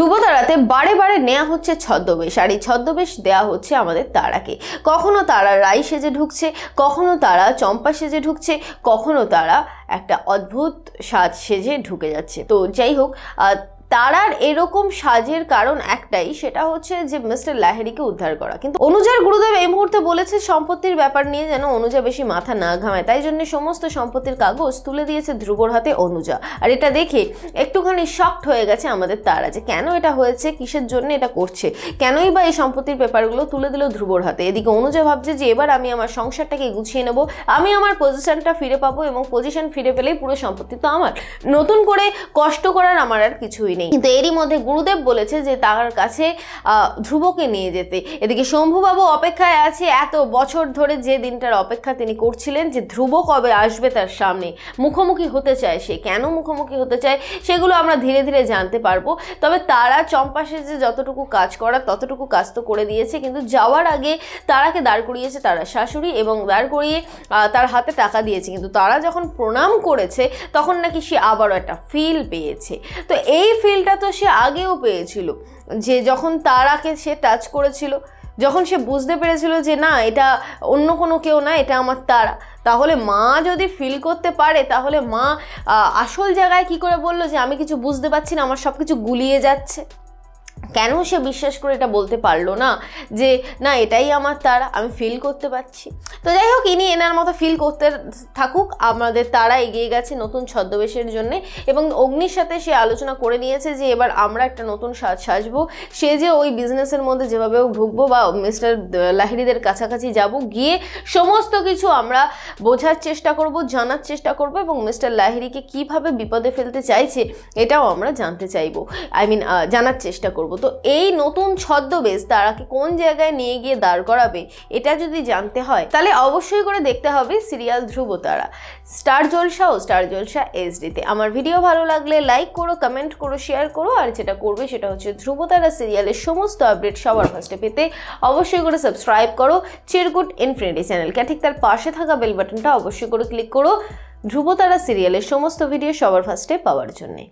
ধ্রুবতারাতে বারে বারে নেওয়া হচ্ছে ছদ্মবেশ আর এই ছদ্মবেশ দেওয়া হচ্ছে আমাদের তারাকে কখনো তারা রাই সেজে ঢুকছে কখনো তারা চম্পা সেজে ঢুকছে কখনো তারা একটা অদ্ভুত সাজ সেজে ঢুকে যাচ্ছে তো যাই হোক তারার এরকম সাজের কারণ একটাই সেটা হচ্ছে যে মিস্টার লাহেরিকে উদ্ধার করা কিন্তু অনুজার গুরুদেব এই মুহূর্তে বলেছে সম্পত্তির ব্যাপার নিয়ে যেন অনুজা বেশি মাথা না ঘামায় তাই জন্য সমস্ত সম্পত্তির কাগজ তুলে দিয়েছে ধ্রুবর হাতে অনুজা আর এটা দেখে একটুখানি শক্ট হয়ে গেছে আমাদের তারা যে কেন এটা হয়েছে কিসের জন্য এটা করছে কেনই বা এই সম্পত্তির পেপারগুলো তুলে দিল ধ্রুবর হাতে এদিকে অনুজা ভাবছে যে এবার আমি আমার সংসারটাকে গুছিয়ে নেব আমি আমার পজিশনটা ফিরে পাবো এবং পজিশন ফিরে পেলেই পুরো সম্পত্তি তো আমার নতুন করে কষ্ট করার আমার আর কিছুই নেই কিন্তু এরই মধ্যে গুরুদেব বলেছে যে তার কাছে ধ্রুবকে নিয়ে যেতে এদিকে শম্ভুবাবু অপেক্ষায় আছে এত বছর ধরে যে দিনটার অপেক্ষা তিনি করছিলেন যে ধ্রুব কবে আসবে তার সামনে মুখোমুখি হতে চায় সে কেন মুখোমুখি হতে চায় সেগুলো সেগুলো আমরা ধীরে ধীরে জানতে পারবো তবে তারা চম্পাসে যে যতটুকু কাজ করার ততটুকু কাজ তো করে দিয়েছে কিন্তু যাওয়ার আগে তারাকে দাঁড় করিয়েছে তারা শাশুড়ি এবং দাঁড় করিয়ে তার হাতে টাকা দিয়েছে কিন্তু তারা যখন প্রণাম করেছে তখন নাকি সে আবারও একটা ফিল পেয়েছে তো এই ফিলটা তো সে আগেও পেয়েছিল যে যখন তারাকে সে টাচ করেছিল যখন সে বুঝতে পেরেছিল যে না এটা অন্য কোনো কেউ না এটা আমার তারা তাহলে মা যদি ফিল করতে পারে তাহলে মা আসল জায়গায় কি করে বললো যে আমি কিছু বুঝতে পারছি না আমার সব কিছু গুলিয়ে যাচ্ছে কেন সে বিশ্বাস করে এটা বলতে পারলো না যে না এটাই আমার তারা আমি ফিল করতে পারছি তো যাই হোক ইনি এনার মতো ফিল করতে থাকুক আমাদের তারা এগিয়ে গেছে নতুন ছদ্মবেশের জন্যে এবং অগ্নির সাথে সে আলোচনা করে নিয়েছে যে এবার আমরা একটা নতুন সাজ সাজবো সে যে ওই বিজনেসের মধ্যে যেভাবে ঢুকবো বা মিস্টার লাহিড়িদের কাছাকাছি যাব গিয়ে সমস্ত কিছু আমরা বোঝার চেষ্টা করব জানার চেষ্টা করব এবং মিস্টার লাহিড়িকে কিভাবে বিপদে ফেলতে চাইছে এটাও আমরা জানতে চাইব আই মিন জানার চেষ্টা করব করব তো এই নতুন ছদ্মবেশ তারাকে কোন জায়গায় নিয়ে গিয়ে দাঁড় করাবে এটা যদি জানতে হয় তাহলে অবশ্যই করে দেখতে হবে সিরিয়াল ধ্রুব তারা স্টার জলসা ও স্টার জলসা এসডিতে আমার ভিডিও ভালো লাগলে লাইক করো কমেন্ট করো শেয়ার করো আর যেটা করবে সেটা হচ্ছে ধ্রুব তারা সিরিয়ালের সমস্ত আপডেট সবার ফার্স্টে পেতে অবশ্যই করে সাবস্ক্রাইব করো চিরকুট ইনফিনিটি চ্যানেলকে ঠিক তার পাশে থাকা বেল বাটনটা অবশ্যই করে ক্লিক করো ধ্রুবতারা সিরিয়ালের সমস্ত ভিডিও সবার ফার্স্টে পাওয়ার জন্যে